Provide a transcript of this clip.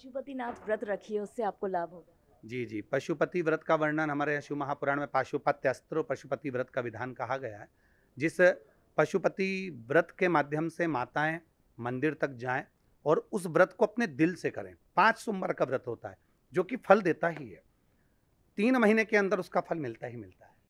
पशुपतिनाथ व्रत रखिए उससे आपको लाभ होगा जी जी पशुपति व्रत का वर्णन हमारे शिव महापुराण में पाशुपत्यस्त्र पशुपति व्रत का विधान कहा गया है जिस पशुपति व्रत के माध्यम से माताएं मंदिर तक जाएं और उस व्रत को अपने दिल से करें पाँच सोमवार का व्रत होता है जो कि फल देता ही है तीन महीने के अंदर उसका फल मिलता ही मिलता है